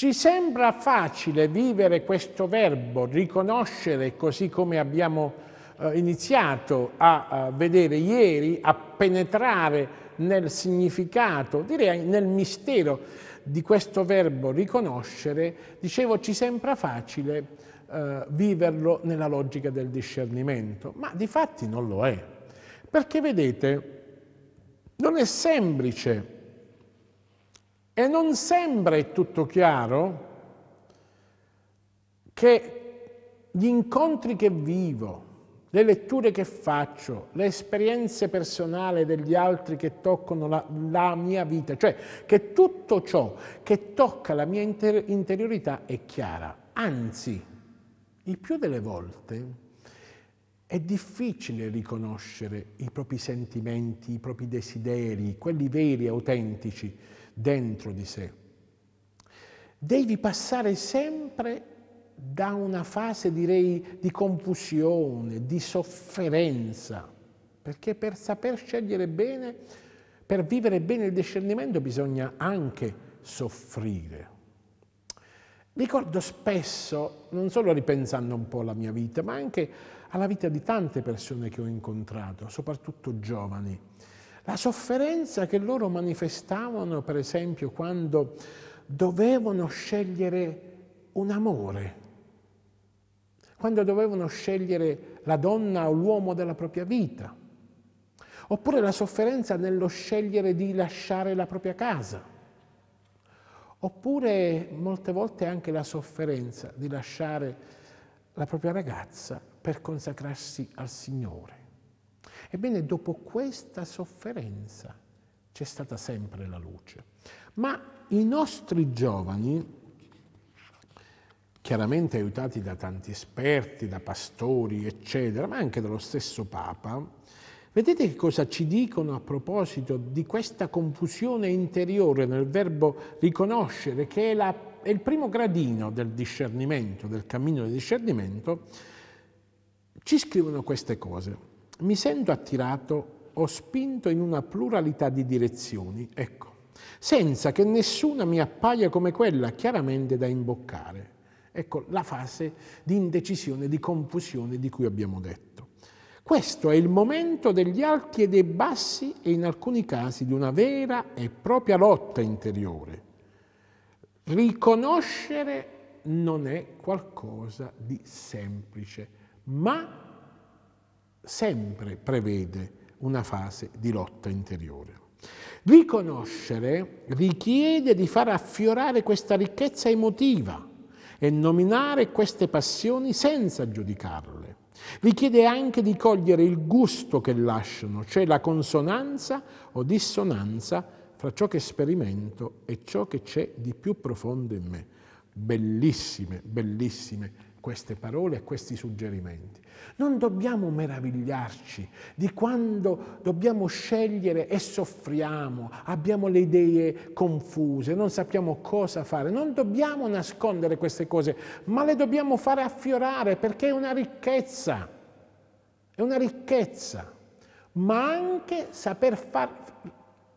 Ci sembra facile vivere questo verbo, riconoscere così come abbiamo eh, iniziato a, a vedere ieri, a penetrare nel significato, direi nel mistero di questo verbo riconoscere, dicevo ci sembra facile eh, viverlo nella logica del discernimento, ma di fatti non lo è. Perché vedete, non è semplice e non sembra è tutto chiaro che gli incontri che vivo, le letture che faccio, le esperienze personali degli altri che toccano la, la mia vita, cioè che tutto ciò che tocca la mia inter interiorità è chiara. Anzi, il più delle volte è difficile riconoscere i propri sentimenti, i propri desideri, quelli veri, autentici, dentro di sé. Devi passare sempre da una fase, direi, di confusione, di sofferenza, perché per saper scegliere bene, per vivere bene il discernimento bisogna anche soffrire. Ricordo spesso, non solo ripensando un po' alla mia vita, ma anche alla vita di tante persone che ho incontrato, soprattutto giovani, la sofferenza che loro manifestavano, per esempio, quando dovevano scegliere un amore, quando dovevano scegliere la donna o l'uomo della propria vita, oppure la sofferenza nello scegliere di lasciare la propria casa, oppure molte volte anche la sofferenza di lasciare la propria ragazza per consacrarsi al Signore. Ebbene, dopo questa sofferenza c'è stata sempre la luce. Ma i nostri giovani, chiaramente aiutati da tanti esperti, da pastori, eccetera, ma anche dallo stesso Papa, vedete che cosa ci dicono a proposito di questa confusione interiore nel verbo riconoscere, che è, la, è il primo gradino del discernimento, del cammino del discernimento, ci scrivono queste cose mi sento attirato o spinto in una pluralità di direzioni, ecco, senza che nessuna mi appaia come quella chiaramente da imboccare. Ecco la fase di indecisione, di confusione di cui abbiamo detto. Questo è il momento degli alti e dei bassi e in alcuni casi di una vera e propria lotta interiore. Riconoscere non è qualcosa di semplice, ma sempre prevede una fase di lotta interiore. Riconoscere richiede di far affiorare questa ricchezza emotiva e nominare queste passioni senza giudicarle. Richiede anche di cogliere il gusto che lasciano, cioè la consonanza o dissonanza fra ciò che sperimento e ciò che c'è di più profondo in me. Bellissime, bellissime queste parole e questi suggerimenti. Non dobbiamo meravigliarci di quando dobbiamo scegliere e soffriamo, abbiamo le idee confuse, non sappiamo cosa fare, non dobbiamo nascondere queste cose, ma le dobbiamo fare affiorare perché è una ricchezza, è una ricchezza, ma anche saper far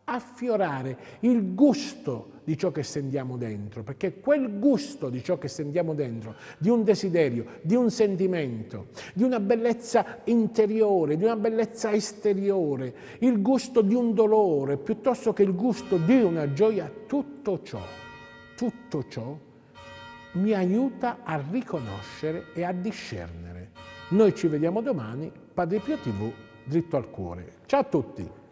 affiorare il gusto di ciò che sentiamo dentro, perché quel gusto di ciò che sentiamo dentro, di un desiderio, di un sentimento, di una bellezza interiore, di una bellezza esteriore, il gusto di un dolore, piuttosto che il gusto di una gioia, tutto ciò, tutto ciò mi aiuta a riconoscere e a discernere. Noi ci vediamo domani, Padre Pio TV, dritto al cuore. Ciao a tutti!